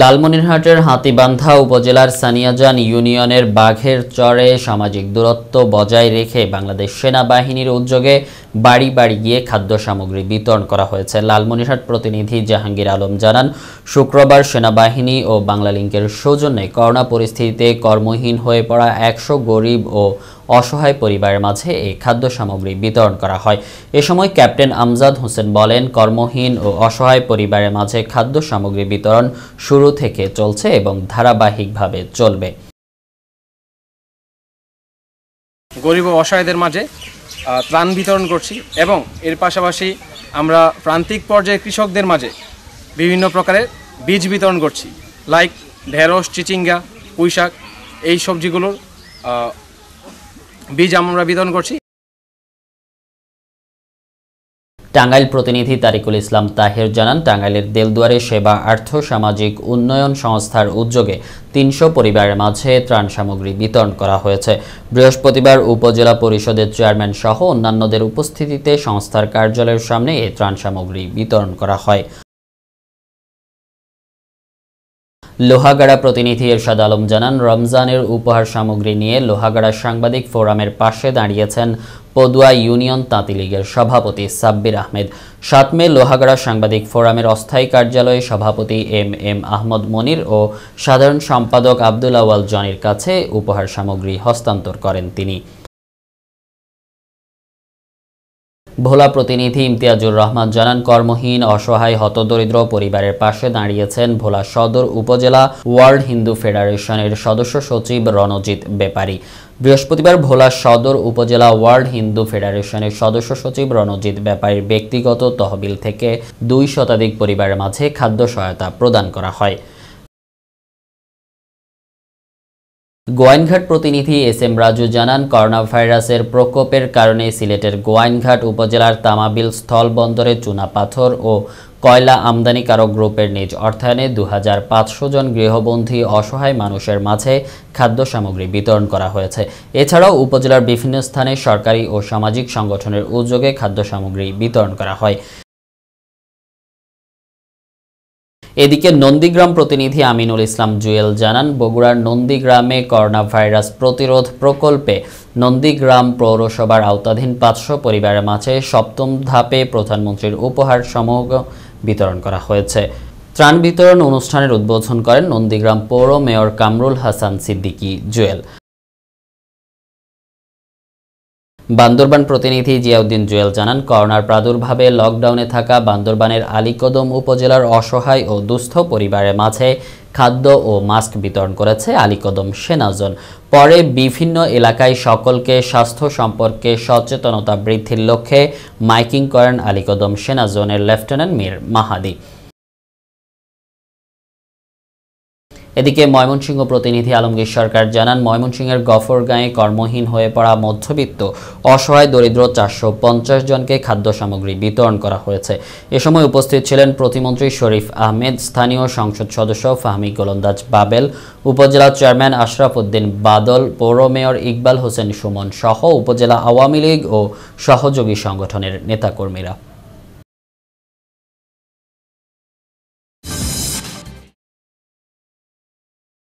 লালমনিরহাটের হাতিবান্ধা উপজেলার সানিয়াজান ইউনিয়নের বাঘের চরে সামাজিক দূরত্ব বজায় রেখে বাংলাদেশ সেনাবাহিনীর উদ্যোগে বাড়ি বাড়ি গিয়ে খাদ্য সামগ্রী বিতরণ করা হয়েছে লালমনিরহাট প্রতিনিধি জাহাঙ্গীর আলম জানান শুক্রবার সেনাবাহিনী ও বাংলালিংকের সৌজন্যে করোনা পরিস্থিতিতে কর্মহীন হয়ে পড়া একশো গরিব ও অসহায় পরিবারের মাঝে এই খাদ্য সামগ্রী বিতরণ করা হয় এ সময় ক্যাপ্টেন আমজাদ হোসেন বলেন কর্মহীন ও অসহায় পরিবারের মাঝে খাদ্য সামগ্রী বিতরণ শুরু থেকে চলছে এবং ধারাবাহিকভাবে চলবে গরিব ও অসহায়দের মাঝে ত্রাণ বিতরণ করছি এবং এর পাশাপাশি আমরা প্রান্তিক পর্যায়ে কৃষকদের মাঝে বিভিন্ন প্রকারের বীজ বিতরণ করছি লাইক ঢেঁড়স চিচিঙ্গা পুঁইশাক এই সবজিগুলোর বীজ আমরা বিতরণ করছি টাঙ্গাইল প্রতিনিধি তারিকুল ইসলাম তাহের জানান টাঙ্গাইলের দেলদুয়ারে সেবা আর্থ সামাজিক উন্নয়ন সংস্থার উদ্যোগে তিনশো পরিবারের মাঝে ত্রাণ সামগ্রী বিতরণ করা হয়েছে বৃহস্পতিবার উপজেলা পরিষদের চেয়ারম্যান সহ অন্যান্যদের উপস্থিতিতে সংস্থার কার্যালয়ের সামনে এই ত্রাণ সামগ্রী বিতরণ করা হয় লোহাগাড়া প্রতিনিধি এরশাদ আলম জানান রমজানের উপহার সামগ্রী নিয়ে লোহাগাড়া সাংবাদিক ফোরামের পাশে দাঁড়িয়েছেন পদুয়া ইউনিয়ন তাঁতি লীগের সভাপতি সাব্বির আহমেদ সাত মে লোহাগাড়া সাংবাদিক ফোরামের অস্থায়ী কার্যালয়ে সভাপতি এম এম আহমদ মনির ও সাধারণ সম্পাদক আব্দুল আওয়াল জনির কাছে উপহার সামগ্রী হস্তান্তর করেন তিনি ভোলা প্রতিনিধি ইমতিয়াজুর রহমান জানান কর্মহীন অসহায় হতদরিদ্র পরিবারের পাশে দাঁড়িয়েছেন ভোলা সদর উপজেলা ওয়ার্ল্ড হিন্দু ফেডারেশনের সদস্য সচিব রণজিৎ বেপারি বৃহস্পতিবার ভোলা সদর উপজেলা ওয়ার্ল্ড হিন্দু ফেডারেশনের সদস্য সচিব রণজিৎ ব্যাপারীর ব্যক্তিগত তহবিল থেকে দুই শতাধিক পরিবারের মাঝে খাদ্য সহায়তা প্রদান করা হয় গোয়াইনঘাট প্রতিনিধি এস এম রাজু জানান করোনা ভাইরাসের প্রকোপের কারণে সিলেটের গোয়াইনঘাট উপজেলার তামাবিল স্থল বন্দরে পাথর ও কয়লা আমদানিকারক গ্রুপের নিজ অর্থায়নে দু জন গৃহবন্ধী অসহায় মানুষের মাঝে খাদ্য সামগ্রী বিতরণ করা হয়েছে এছাড়াও উপজেলার বিভিন্ন স্থানে সরকারি ও সামাজিক সংগঠনের উদ্যোগে খাদ্য সামগ্রী বিতরণ করা হয় এদিকে নন্দীগ্রাম প্রতিনিধি আমিনুল ইসলাম জুয়েল জানান বগুড়ার নন্দীগ্রামে করোনা ভাইরাস প্রতিরোধ প্রকল্পে নন্দীগ্রাম পৌরসভার আওতাধীন পাঁচশো পরিবারের মাঝে সপ্তম ধাপে প্রধানমন্ত্রীর উপহার সমূহ বিতরণ করা হয়েছে ত্রাণ বিতরণ অনুষ্ঠানের উদ্বোধন করেন নন্দীগ্রাম পৌর মেয়র কামরুল হাসান সিদ্দিকী জুয়েল বান্দরবান প্রতিনিধি জিয়াউদ্দিন জুয়েল জানান করোনার প্রাদুর্ভাবে লকডাউনে থাকা বান্দরবানের আলীকদম উপজেলার অসহায় ও দুস্থ পরিবারের মাঝে খাদ্য ও মাস্ক বিতরণ করেছে আলীকদম সেনাজন পরে বিভিন্ন এলাকায় সকলকে স্বাস্থ্য সম্পর্কে সচেতনতা বৃদ্ধির লক্ষ্যে মাইকিং করেন আলীকদম সেনাজনের লেফটেন্যান্ট মীর মাহাদি এদিকে ময়মনসিংহ প্রতিনিধি আলমগীর সরকার জানান ময়মনসিংহের গফরগাঁয়ে কর্মহীন হয়ে পড়া মধ্যবিত্ত অসহায় দরিদ্র চারশো জনকে খাদ্য সামগ্রী বিতরণ করা হয়েছে এ সময় উপস্থিত ছিলেন প্রতিমন্ত্রী শরীফ আহমেদ স্থানীয় সংসদ সদস্য ফাহমি গোলন্দাজ বাবেল উপজেলা চেয়ারম্যান আশরাফ উদ্দিন বাদল পৌর মেয়র ইকবাল হোসেন সুমন সহ উপজেলা আওয়ামী লীগ ও সহযোগী সংগঠনের নেতাকর্মীরা